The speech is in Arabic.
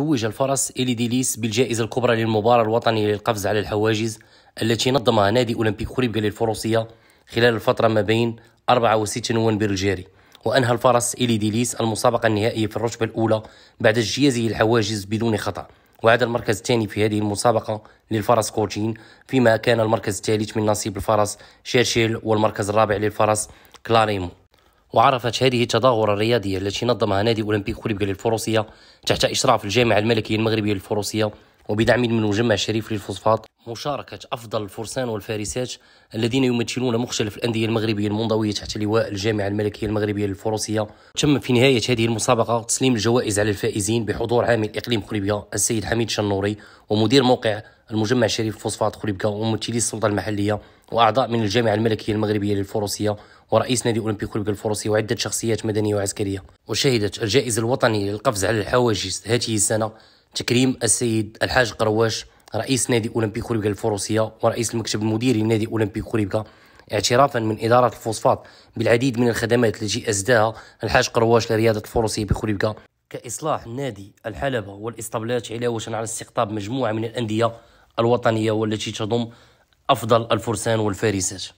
توج الفرس إلي ديليس بالجائزة الكبرى للمباراة الوطنية للقفز على الحواجز التي نظمها نادي أولمبيك خريبكا للفروسية خلال الفترة ما بين 4 و 6 نوفمبر الجاري وأنهى الفرس إلي ديليس المسابقة النهائية في الرتبة الأولى بعد اجتيازه الحواجز بدون خطأ وعاد المركز الثاني في هذه المسابقة للفرس كوتشين فيما كان المركز الثالث من نصيب الفرس شيرشيل والمركز الرابع للفرس كلاريمو وعرفت هذه التظاهرة الرياضية التي نظمها نادي أولمبيك خوليبكا للفروسية تحت إشراف الجامعة الملكية المغربية للفروسية وبدعم من مجمع الشريف للفوسفات مشاركة أفضل الفرسان والفارسات الذين يمثلون مختلف الأندية المغربية المنضوية تحت لواء الجامعة الملكية المغربية للفروسية تم في نهاية هذه المسابقة تسليم الجوائز على الفائزين بحضور عامل إقليم خليبكا السيد حميد شنوري ومدير موقع المجمع الشريف فوسفات خليبكا وممثلي السلطة المحلية وأعضاء من الجامعة الملكية المغربية للفروسية ورئيس نادي أولمبيك كلبك الفروسي وعدة شخصيات مدنية وعسكرية وشهدت الجائزة الوطنية للقفز على الحواجز هذه السنة تكريم السيد الحاج قرواش رئيس نادي أولمبيك كلبك الفروسية ورئيس المكتب المديري لنادي أولمبيك كلبك اعترافا من إدارة الفوسفات بالعديد من الخدمات التي أسداها الحاج قرواش لرياضة الفروسية بكلبكة كإصلاح نادي الحلبة والإسطبلات علاوة على استقطاب مجموعة من الأندية الوطنية والتي تضم أفضل الفرسان والفارسات